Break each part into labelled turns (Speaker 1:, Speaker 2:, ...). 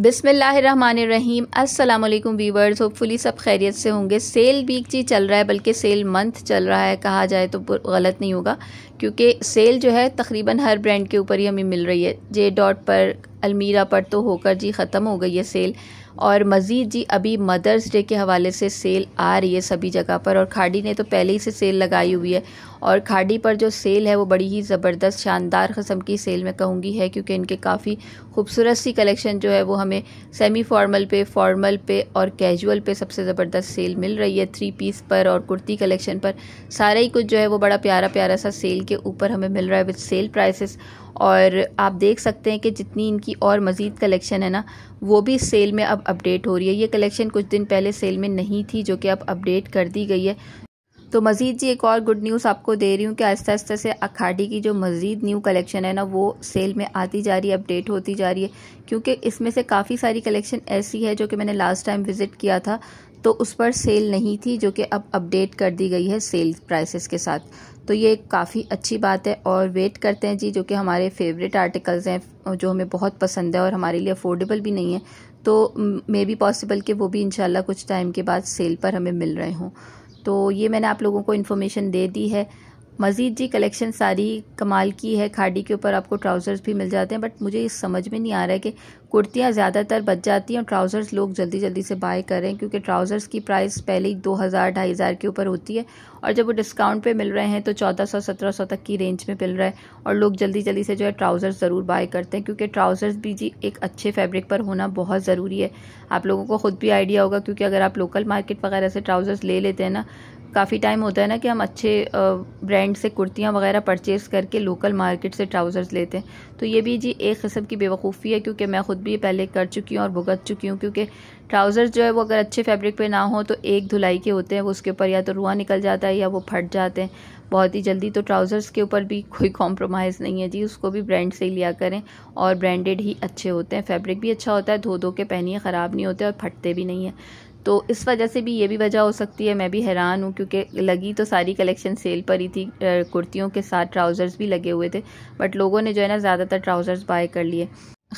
Speaker 1: बिसमीम Aslam viewers hopefully सब खैरियत से होंगे सेल वीक जी चल रहा है बल्कि सेल मंथ चल रहा है कहा जाए तो गलत नहीं होगा क्योंकि सेल जो है तकरीबन हर ब्रांड के ऊपर ही हमें मिल रही है जे डॉट पर अलमीरा पर तो होकर जी ख़त्म हो गई है सेल और मज़ीद जी अभी मदर्स डे के हवाले से सेल आ रही है सभी जगह पर और खाड़ी ने तो पहले ही से सेल लगाई हुई है और खाड़ी पर जो सेल है वो बड़ी ही ज़बरदस्त शानदार कस्म की सेल मैं कहूँगी है क्योंकि इनके काफ़ी खूबसूरत सी कलेक्शन जो है वो हमें सेमी फॉर्मल पे फॉर्मल पे और कैजुअल पे सबसे ज़बरदस्त सेल मिल रही है थ्री पीस पर और कुर्ती कलेक्शन पर सारा ही कुछ जो है वो बड़ा प्यारा प्यारा सा सेल के ऊपर हमें मिल रहा है विद सेल प्राइसेस और आप देख सकते हैं कि जितनी इनकी और मज़ीद कलेक्शन है ना वो भी सेल में अब अपडेट हो रही है ये कलेक्शन कुछ दिन पहले सेल में नहीं थी जो कि अब अपडेट कर दी गई है तो मज़ीद जी एक और गुड न्यूज़ आपको दे रही हूँ कि आहिस्ता आहिस्ता से अखाड़ी की जो मज़ीद न्यू कलेक्शन है ना वो सेल में आती जा रही है अपडेट होती जा रही है क्योंकि इसमें से काफ़ी सारी कलेक्शन ऐसी है जो कि मैंने लास्ट टाइम विज़िट किया था तो उस पर सेल नहीं थी जो कि अब अपडेट कर दी गई है सेल प्राइसेस के साथ तो ये काफ़ी अच्छी बात है और वेट करते हैं जी जो कि हमारे फेवरेट आर्टिकल्स हैं जो हमें बहुत पसंद है और हमारे लिए अफोर्डेबल भी नहीं है तो मे बी पॉसिबल कि वो भी इनशाला कुछ टाइम के बाद सेल पर हमें मिल रहे हों तो ये मैंने आप लोगों को इन्फॉर्मेशन दे दी है मज़ीद जी कलेक्शन सारी कमाल की है खाड़ी के ऊपर आपको ट्राउज़र्स भी मिल जाते हैं बट मुझे समझ में नहीं आ रहा है कि कुर्तियाँ ज़्यादातर बच जाती हैं और ट्राउज़र्स लोग जल्दी जल्दी से बाय करें क्योंकि ट्राउज़र्स की प्राइस पहले ही दो हज़ार ढाई हज़ार के ऊपर होती है और जब वो डिस्काउंट पे मिल रहे हैं तो चौदह सौ सत्रह सौ तक की रेंज में मिल रहा है और लोग जल्दी जल्दी से जो है ट्राउज़र्स ज़रूर बाय करते हैं क्योंकि ट्राउज़र्स भी जी एक अच्छे फैब्रिक पर होना बहुत ज़रूरी है आप लोगों को ख़ुद भी आइडिया होगा क्योंकि अगर आप लोकल मार्केट वगैरह से ट्राउज़र्स ले लेते हैं ना काफ़ी टाइम होता है ना कि हम अच्छे ब्रांड से कुर्तियाँ वगैरह परचेज़ करके लोकल मार्केट से ट्राउज़र्स लेते हैं तो ये भी जी एक किस्म की बेवकूफ़ी है क्योंकि मैं ख़ुद भी पहले कर चुकी हूँ और भुगत चुकी हूँ क्योंकि ट्राउज़र्स जो है वो अगर अच्छे फैब्रिक पे ना हो तो एक धुलाई के होते हैं वो उसके ऊपर या तो रुआ निकल जाता है या वो फट जाते हैं बहुत ही जल्दी तो ट्राउज़र्स के ऊपर भी कोई कॉम्प्रोमाइज़ नहीं है जी उसको भी ब्रांड से ही लिया करें और ब्रांडेड ही अच्छे होते हैं फैब्रिक भी अच्छा होता है धो धो के पहनिए ख़राब नहीं होते और फटते भी नहीं है तो इस वजह से भी ये भी वजह हो सकती है मैं भी हैरान हूँ क्योंकि लगी तो सारी कलेक्शन सेल पर ही थी कुर्तियों के साथ ट्राउज़र्स भी लगे हुए थे बट लोगों ने जो है ना ज़्यादातर ट्राउज़र्स बाय कर लिए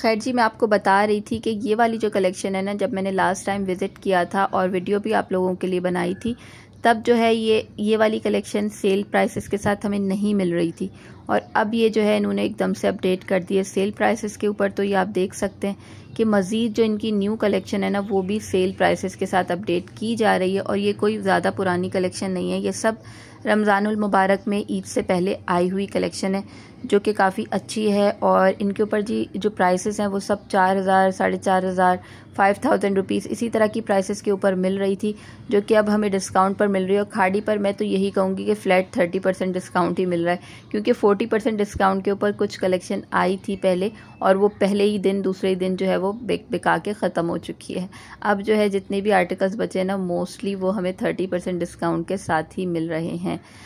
Speaker 1: खैर जी मैं आपको बता रही थी कि ये वाली जो कलेक्शन है ना जब मैंने लास्ट टाइम विज़िट किया था और वीडियो भी आप लोगों के लिए बनाई थी तब जो है ये ये वाली कलेक्शन सेल प्राइसेस के साथ हमें नहीं मिल रही थी और अब ये जो है इन्होंने एकदम से अपडेट कर दिए सेल प्राइसेस के ऊपर तो ये आप देख सकते हैं कि मज़ीद जो इनकी न्यू कलेक्शन है ना वो भी सेल प्राइसेस के साथ अपडेट की जा रही है और ये कोई ज़्यादा पुरानी कलेक्शन नहीं है ये सब रमज़ानुल मुबारक में ईद से पहले आई हुई कलेक्शन है जो कि काफ़ी अच्छी है और इनके ऊपर जी जो प्राइसेस हैं वो सब चार हज़ार साढ़े चार हज़ार फाइव थाउजेंड रुपीज़ इसी तरह की प्राइसेस के ऊपर मिल रही थी जो कि अब हमें डिस्काउंट पर मिल रही है और खाड़ी पर मैं तो यही कहूँगी कि फ़्लैट थर्टी परसेंट डिस्काउंट ही मिल रहा है क्योंकि फोर्टी परसेंट डिस्काउंट के ऊपर कुछ कलेक्शन आई थी पहले और वो पहले ही दिन दूसरे ही दिन जो है वो बेक बिका के ख़त्म हो चुकी है अब जो है जितने भी आर्टिकल्स बचे हैं ना मोस्टली वो हमें थर्टी परसेंट डिस्काउंट के साथ ही मिल रहे हैं हैं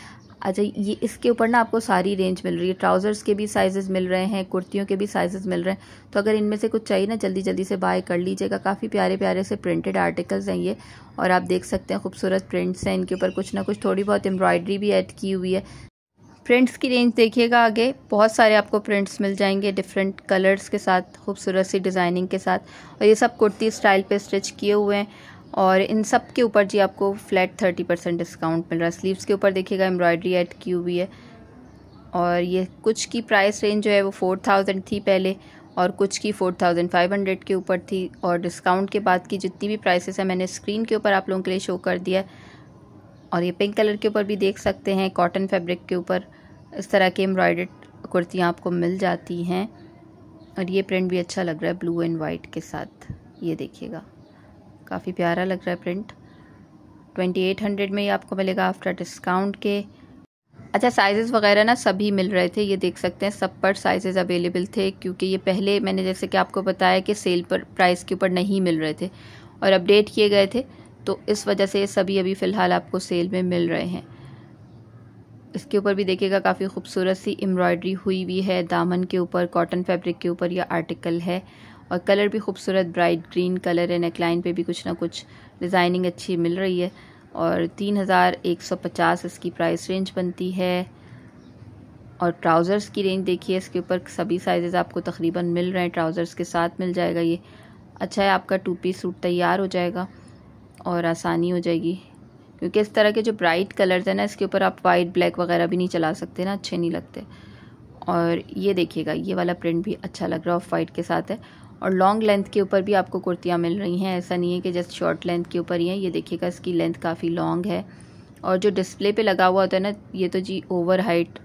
Speaker 1: अच्छा ये इसके ऊपर ना आपको सारी रेंज मिल रही है ट्राउज़र्स के भी साइज़ मिल रहे हैं कुर्तियों के भी साइज़ मिल रहे हैं तो अगर इनमें से कुछ चाहिए ना जल्दी जल्दी से बाय कर लीजिएगा काफ़ी प्यारे प्यारे से प्रिंटेड आर्टिकल्स हैं ये और आप देख सकते हैं खूबसूरत प्रिंट्स हैं इनके ऊपर कुछ ना कुछ थोड़ी बहुत एम्ब्रॉयडरी भी ऐड की हुई है प्रिंट्स की रेंज देखिएगा आगे बहुत सारे आपको प्रिंट्स मिल जाएंगे डिफरेंट कलर्स के साथ खूबसूरत सी डिज़ाइनिंग के साथ और ये सब कुर्ती स्टाइल पे स्टिच किए हुए हैं और इन सब के ऊपर जी आपको फ्लैट थर्टी परसेंट डिस्काउंट मिल रहा है स्लीव्स के ऊपर देखिएगा एम्ब्रॉयडरी एड की हुई है और ये कुछ की प्राइस रेंज जो है वो फोर थाउजेंड थी पहले और कुछ की फोर थाउजेंड फाइव हंड्रेड के ऊपर थी और डिस्काउंट के बाद की जितनी भी प्राइसेस है मैंने स्क्रीन के ऊपर आप लोगों के लिए शो कर दिया और ये पिंक कलर के ऊपर भी देख सकते हैं कॉटन फैब्रिक के ऊपर इस तरह के एम्ब्रॉयडेड कुर्तियाँ आपको मिल जाती हैं और ये प्रिंट भी अच्छा लग रहा है ब्लू एंड वाइट के साथ ये देखिएगा काफ़ी प्यारा लग रहा है प्रिंट 2800 में ये आपको मिलेगा आफ्टर डिस्काउंट के अच्छा साइजेस वगैरह ना सभी मिल रहे थे ये देख सकते हैं सब पर साइज़ अवेलेबल थे क्योंकि ये पहले मैंने जैसे कि आपको बताया कि सेल पर प्राइस के ऊपर नहीं मिल रहे थे और अपडेट किए गए थे तो इस वजह से ये सभी अभी फ़िलहाल आपको सेल में मिल रहे हैं इसके ऊपर भी देखिएगा काफ़ी खूबसूरत सी एम्ब्रॉयडरी हुई हुई है दामन के ऊपर कॉटन फैब्रिक के ऊपर यह आर्टिकल है और कलर भी खूबसूरत ब्राइट ग्रीन कलर है नेकलाइन पे भी कुछ ना कुछ डिज़ाइनिंग अच्छी मिल रही है और तीन हज़ार एक सौ पचास इसकी प्राइस रेंज बनती है और ट्राउज़र्स की रेंज देखिए इसके ऊपर सभी साइज़ आपको तकरीबन मिल रहे हैं ट्राउज़र्स के साथ मिल जाएगा ये अच्छा है आपका टू पीस सूट तैयार हो जाएगा और आसानी हो जाएगी क्योंकि इस तरह के जो ब्राइट कलर्स हैं ना इसके ऊपर आप वाइट ब्लैक वगैरह भी नहीं चला सकते ना अच्छे नहीं लगते और ये देखिएगा ये वाला प्रिंट भी अच्छा लग रहा है ऑफ वाइट के साथ है और लॉन्ग लेंथ के ऊपर भी आपको कुर्तियाँ मिल रही हैं ऐसा नहीं है कि जस्ट शॉर्ट लेंथ के ऊपर ही है ये देखिएगा इसकी लेंथ काफ़ी लॉन्ग है और जो डिस्प्ले पे लगा हुआ होता है ना ये तो जी ओवर हाइट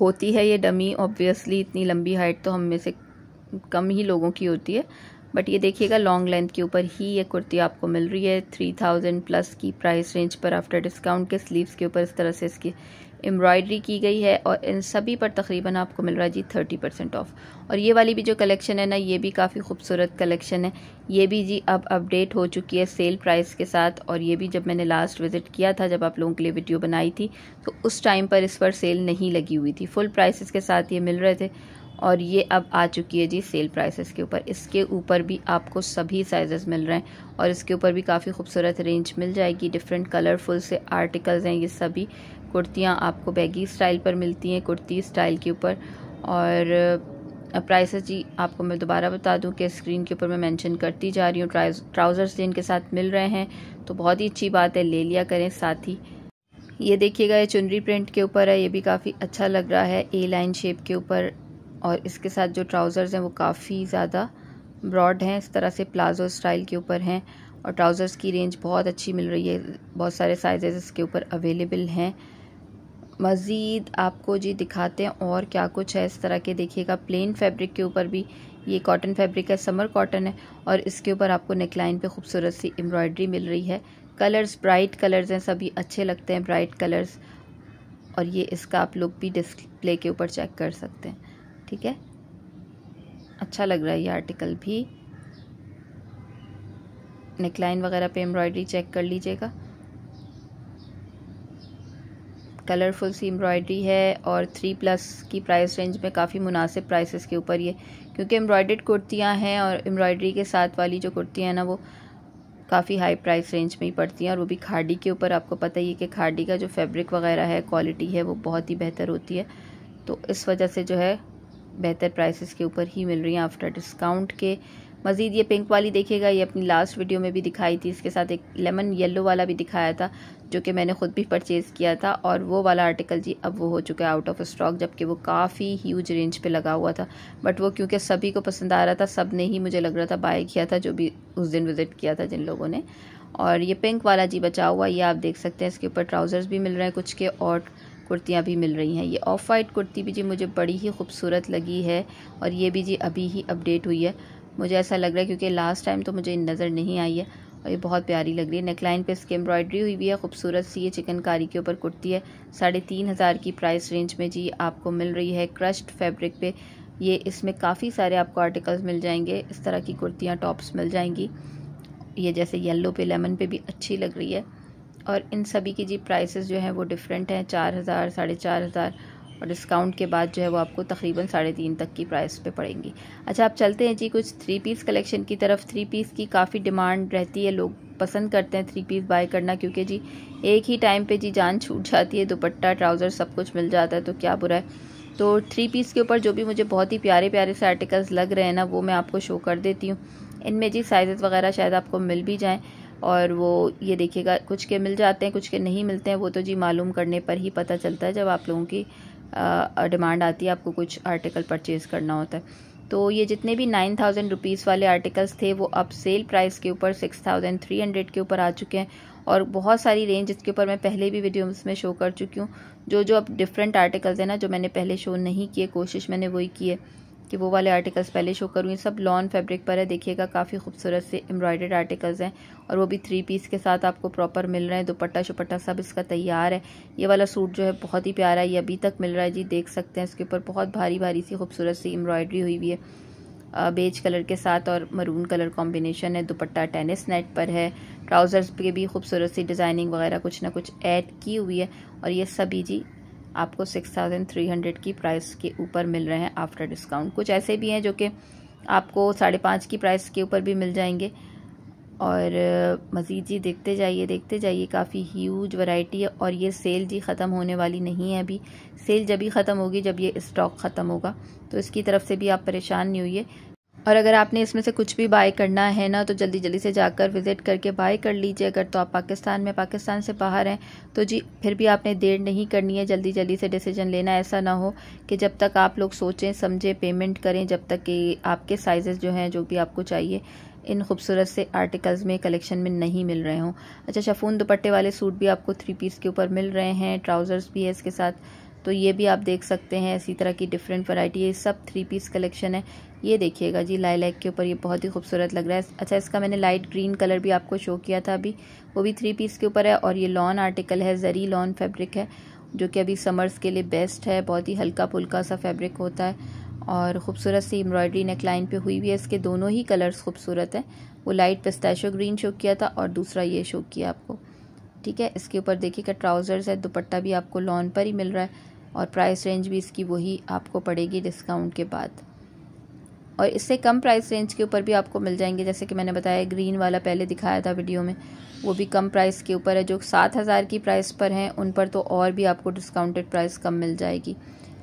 Speaker 1: होती है ये डमी ऑब्वियसली इतनी लंबी हाइट तो हम में से कम ही लोगों की होती है बट ये देखिएगा लॉन्ग लेंथ के ऊपर ही ये कुर्ती आपको मिल रही है थ्री थाउजेंड प्लस की प्राइस रेंज पर आफ्टर डिस्काउंट के स्लीव्स के ऊपर इस तरह से इसकी एम्ब्रॉयडरी की गई है और इन सभी पर तकरीबन आपको मिल रहा है जी थर्टी परसेंट ऑफ़ और ये वाली भी जो कलेक्शन है ना ये भी काफ़ी खूबसूरत कलेक्शन है ये भी जी अब अपडेट हो चुकी है सेल प्राइस के साथ और ये भी जब मैंने लास्ट विज़िट किया था जब आप लोगों के लिए वीडियो बनाई थी तो उस टाइम पर इस पर सेल नहीं लगी हुई थी फुल प्राइस के साथ ये मिल रहे थे और ये अब आ चुकी है जी सेल प्राइसेस के ऊपर इसके ऊपर भी आपको सभी साइजेस मिल रहे हैं और इसके ऊपर भी काफ़ी खूबसूरत रेंज मिल जाएगी डिफरेंट कलरफुल से आर्टिकल्स हैं ये सभी कुर्तियाँ आपको बैगी स्टाइल पर मिलती हैं कुर्ती स्टाइल के ऊपर और प्राइस जी आपको मैं दोबारा बता दूं कि स्क्रीन के ऊपर मैं मेंशन करती जा रही हूँ ट्राउज़र्स जिनके साथ मिल रहे हैं तो बहुत ही अच्छी बात है ले लिया करें साथ ही ये देखिएगा ये चुनरी प्रिंट के ऊपर है ये भी काफ़ी अच्छा लग रहा है ए लाइन शेप के ऊपर और इसके साथ जो ट्राउज़र्स हैं वो काफ़ी ज़्यादा ब्रॉड हैं इस तरह से प्लाजो स्टाइल के ऊपर हैं और ट्राउज़र्स की रेंज बहुत अच्छी मिल रही है बहुत सारे साइजेज़ इसके ऊपर अवेलेबल हैं मज़ीद आपको जी दिखाते हैं और क्या कुछ है इस तरह के देखिएगा प्लेन फैब्रिक के ऊपर भी ये कॉटन फैब्रिक है समर कॉटन है और इसके ऊपर आपको नेकलाइन पे खूबसूरत सी एम्ब्रॉयडरी मिल रही है कलर्स ब्राइट कलर्स हैं सभी अच्छे लगते हैं ब्राइट कलर्स और ये इसका आप लोग भी डिस्प्ले के ऊपर चेक कर सकते हैं ठीक है अच्छा लग रहा है ये आर्टिकल भी नेकलाइन वगैरह पे एम्ब्रॉयडरी चेक कर लीजिएगा कलरफुल सी एम्ब्रॉयडरी है और थ्री प्लस की प्राइस रेंज में काफ़ी मुनासिब प्राइसेस के ऊपर ये क्योंकि एम्ब्रॉयडर्ड कुर्तियाँ हैं और एम्ब्रॉयडरी के साथ वाली जो कुर्तियाँ हैं ना वो काफ़ी हाई प्राइस रेंज में ही पड़ती हैं और वो भी खाड़ी के ऊपर आपको पता ही है कि खाड़ी का जो फैब्रिक वगैरह है क्वालिटी है वो बहुत ही बेहतर होती है तो इस वजह से जो है बेहतर प्राइसेस के ऊपर ही मिल रही हैं आफ्टर डिस्काउंट के मज़ीद ये पिंक वाली देखिएगा ये अपनी लास्ट वीडियो में भी दिखाई थी इसके साथ एक लेमन येलो वाला भी दिखाया था जो कि मैंने ख़ुद भी परचेज़ किया था और वो वाला आर्टिकल जी अब वो हो चुका है आउट ऑफ स्टॉक जबकि वो काफ़ी ह्यूज रेंज पे लगा हुआ था बट वो क्योंकि सभी को पसंद आ रहा था सब ने ही मुझे लग रहा था बाय किया था जो भी उस दिन विज़िट किया था जिन लोगों ने और ये पिंक वाला जी बचा हुआ ये आप देख सकते हैं इसके ऊपर ट्राउज़र्स भी मिल रहे हैं कुछ के और कुर्तियाँ भी मिल रही हैं ये ऑफ़ वाइट कुर्ती भी जी मुझे बड़ी ही खूबसूरत लगी है और ये भी जी अभी ही अपडेट हुई है मुझे ऐसा लग रहा है क्योंकि लास्ट टाइम तो मुझे नज़र नहीं आई है और ये बहुत प्यारी लग रही है नेकलाइन पे इसकी एम्ब्रॉयडरी हुई भी है खूबसूरत सी ये चिकनकारी के ऊपर कुर्ती है साढ़े तीन हज़ार की प्राइस रेंज में जी आपको मिल रही है क्रश्ड फैब्रिक पे ये इसमें काफ़ी सारे आपको आर्टिकल्स मिल जाएंगे इस तरह की कुर्तियाँ टॉप्स मिल जाएंगी ये जैसे येल्लो पे लेमन पे भी अच्छी लग रही है और इन सभी की जी प्राइस जो हैं वो डिफरेंट हैं चार हज़ार साढ़े चार हज़ार और डिस्काउंट के बाद जो है वो आपको तकरीबन साढ़े तीन तक की प्राइस पे पड़ेंगी अच्छा आप चलते हैं जी कुछ थ्री पीस कलेक्शन की तरफ थ्री पीस की काफ़ी डिमांड रहती है लोग पसंद करते हैं थ्री पीस बाय करना क्योंकि जी एक ही टाइम पे जी जान छूट जाती है दुपट्टा ट्राउज़र सब कुछ मिल जाता है तो क्या बुरा है तो थ्री पीस के ऊपर जो भी मुझे बहुत ही प्यारे प्यारे से आर्टिकल्स लग रहे हैं ना वो मैं आपको शो कर देती हूँ इनमें जी साइज़ वगैरह शायद आपको मिल भी जाएँ और वो ये देखिएगा कुछ के मिल जाते हैं कुछ के नहीं मिलते हैं वो तो जी मालूम करने पर ही पता चलता है जब आप लोगों की डिमांड आती है आपको कुछ आर्टिकल परचेज़ करना होता है तो ये जितने भी नाइन थाउजेंड रुपीज़ वाले आर्टिकल्स थे वो अब सेल प्राइस के ऊपर सिक्स थाउजेंड थ्री हंड्रेड के ऊपर आ चुके हैं और बहुत सारी रेंज इसके ऊपर मैं पहले भी वीडियोस में शो कर चुकी हूँ जो जो अब डिफरेंट आर्टिकल्स हैं ना जो मैंने पहले शो नहीं किए कोशिश मैंने वही की है कि वो वाले आर्टिकल्स पहले शो करूँगी सब लॉन फैब्रिक पर है देखिएगा काफ़ी खूबसूरत से एम्ब्रॉयडर्ड आर्टिकल्स हैं और वो भी थ्री पीस के साथ आपको प्रॉपर मिल रहे हैं दुपट्टा शुपट्टा सब इसका तैयार है ये वाला सूट जो है बहुत ही प्यारा है ये अभी तक मिल रहा है जी देख सकते हैं इसके ऊपर बहुत भारी भारी सी खूबसूरत सी एम्ब्रॉयडरी हुई हुई है बेज कलर के साथ और मरून कलर कॉम्बिनेशन है दुपट्टा टेनिस नेट पर है ट्राउज़र्स पे भी खूबसूरत सी डिज़ाइनिंग वगैरह कुछ ना कुछ ऐड की हुई है और ये सभी जी आपको सिक्स थाउजेंड थ्री हंड्रेड की प्राइस के ऊपर मिल रहे हैं आफ्टर डिस्काउंट कुछ ऐसे भी हैं जो कि आपको साढ़े पाँच की प्राइस के ऊपर भी मिल जाएंगे और मज़ीद जी देखते जाइए देखते जाइए काफ़ी ह्यूज वैरायटी है और ये सेल जी ख़त्म होने वाली नहीं है अभी सेल जब ही ख़त्म होगी जब ये स्टॉक ख़त्म होगा तो इसकी तरफ से भी आप परेशान नहीं हुई और अगर आपने इसमें से कुछ भी बाय करना है ना तो जल्दी जल्दी से जाकर विज़िट करके बाय कर लीजिए अगर तो आप पाकिस्तान में पाकिस्तान से बाहर हैं तो जी फिर भी आपने देर नहीं करनी है जल्दी जल्दी से डिसीजन लेना ऐसा ना हो कि जब तक आप लोग सोचें समझें पेमेंट करें जब तक कि आपके साइज़ जो हैं जो भी आपको चाहिए इन खूबसूरत से आर्टिकल्स में कलेक्शन में नहीं मिल रहे हों अच्छा शफून दुपट्टे वाले सूट भी आपको थ्री पीस के ऊपर मिल रहे हैं ट्राउज़र्स भी है इसके साथ तो ये भी आप देख सकते हैं इसी तरह की डिफरेंट वैरायटी ये सब थ्री पीस कलेक्शन है ये देखिएगा जी लाइलैक के ऊपर ये बहुत ही खूबसूरत लग रहा है अच्छा इसका मैंने लाइट ग्रीन कलर भी आपको शो किया था अभी वो भी थ्री पीस के ऊपर है और ये लॉन आर्टिकल है जरी लॉन फैब्रिक है जो कि अभी समर्स के लिए बेस्ट है बहुत ही हल्का फुल्का सा फैब्रिक होता है और ख़ूबसूरत सी एम्ब्रॉयडरी नेकलाइन पे हुई हुई है इसके दोनों ही कलर्स खूबसूरत हैं वो लाइट पिस्ताशो ग्रीन शो किया था और दूसरा ये शो किया आपको ठीक है इसके ऊपर देखिएगा ट्राउज़र्स है दुपट्टा भी आपको लॉन पर ही मिल रहा है और प्राइस रेंज भी इसकी वही आपको पड़ेगी डिस्काउंट के बाद और इससे कम प्राइस रेंज के ऊपर भी आपको मिल जाएंगे जैसे कि मैंने बताया ग्रीन वाला पहले दिखाया था वीडियो में वो भी कम प्राइस के ऊपर है जो सात हज़ार की प्राइस पर हैं उन पर तो और भी आपको डिस्काउंटेड प्राइस कम मिल जाएगी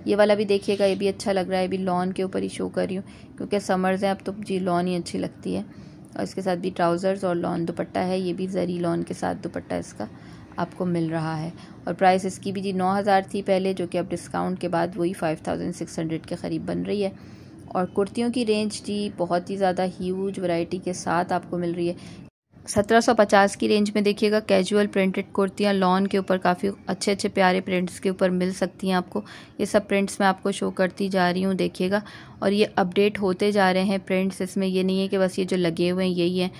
Speaker 1: ये वाला भी देखिएगा ये भी अच्छा लग रहा है अभी लॉन के ऊपर ही शो कर रही हूँ क्योंकि समर्स हैं अब तो जी लॉन ही अच्छी लगती है और इसके साथ भी ट्राउज़र्स और लॉन दुपट्टा है ये भी जरी लॉन के साथ दुपट्टा इसका आपको मिल रहा है और प्राइस इसकी भी जी नौ हज़ार थी पहले जो कि अब डिस्काउंट के बाद वही फाइव थाउजेंड सिक्स हंड्रेड के करीब बन रही है और कुर्तियों की रेंज जी बहुत ही ज़्यादा हीज वाइटी के साथ आपको मिल रही है 1750 की रेंज में देखिएगा कैजुअल प्रिंटेड कुर्तियाँ लॉन के ऊपर काफ़ी अच्छे अच्छे प्यारे प्रिंट्स के ऊपर मिल सकती हैं आपको ये सब प्रिंट्स मैं आपको शो करती जा रही हूँ देखिएगा और ये अपडेट होते जा रहे हैं प्रिंट्स इसमें ये नहीं है कि बस ये जो लगे हुए हैं यही हैं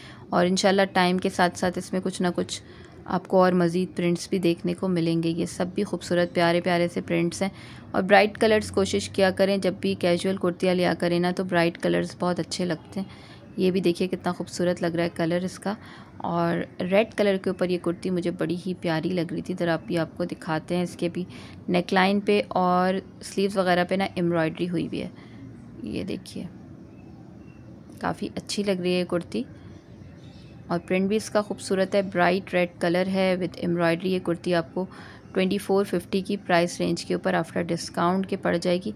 Speaker 1: और इन टाइम के साथ साथ इसमें कुछ ना कुछ आपको और मज़ीद प्रिंट्स भी देखने को मिलेंगे ये सब भी खूबसूरत प्यारे प्यारे से प्रिंट्स हैं और ब्राइट कलर्स कोशिश किया करें जब भी कैजुअल कुर्तियाँ लिया करें ना तो ब्राइट कलर्स बहुत अच्छे लगते हैं ये भी देखिए कितना खूबसूरत लग रहा है कलर इसका और रेड कलर के ऊपर ये कुर्ती मुझे बड़ी ही प्यारी लग रही थी ज़रा आप भी आपको दिखाते हैं इसके भी नेक लाइन पे और स्लीव्स वगैरह पे ना एम्ब्रॉयडरी हुई हुई है ये देखिए काफ़ी अच्छी लग रही है कुर्ती और प्रिंट भी इसका खूबसूरत है ब्राइट रेड कलर है विद एम्ब्रॉयडरी ये कुर्ती आपको ट्वेंटी फोर फिफ्टी की प्राइस रेंज के ऊपर आफ्टर डिस्काउंट के पड़ जाएगी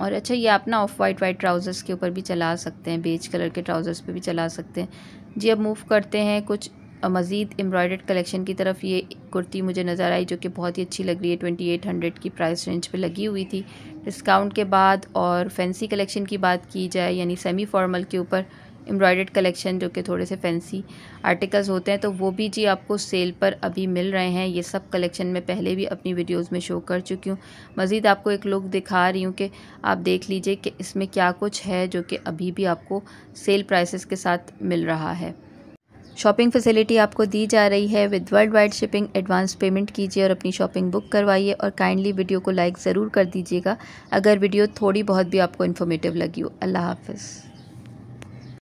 Speaker 1: और अच्छा ये आप ना ऑफ वाइट वाइट ट्राउज़र्स के ऊपर भी चला सकते हैं बेज कलर के ट्राउज़र्स पे भी चला सकते हैं जी अब मूव करते हैं कुछ मज़ीद एम्ब्रॉयडर्ड कलेक्शन की तरफ ये कुर्ती मुझे नज़र आई जो कि बहुत ही अच्छी लग रही है ट्वेंटी एट हंड्रेड की प्राइस रेंज पे लगी हुई थी डिस्काउंट के बाद और फैंसी कलेक्शन की बात की जाए यानी सेमी फॉर्मल के ऊपर एम्ब्रॉयड कलेक्शन जो कि थोड़े से फैंसी आर्टिकल्स होते हैं तो वो भी जी आपको सेल पर अभी मिल रहे हैं ये सब कलेक्शन में पहले भी अपनी वीडियोस में शो कर चुकी हूँ मज़ीद आपको एक लुक दिखा रही हूँ कि आप देख लीजिए कि इसमें क्या कुछ है जो कि अभी भी आपको सेल प्राइसेस के साथ मिल रहा है शॉपिंग फैसिलिटी आपको दी जा रही है with world wide shipping advance payment कीजिए और अपनी शॉपिंग बुक करवाइए और काइंडली वीडियो को लाइक ज़रूर कर दीजिएगा अगर वीडियो थोड़ी बहुत भी आपको इन्फॉर्मेटिव लगी हो अल्लाह हाफिज़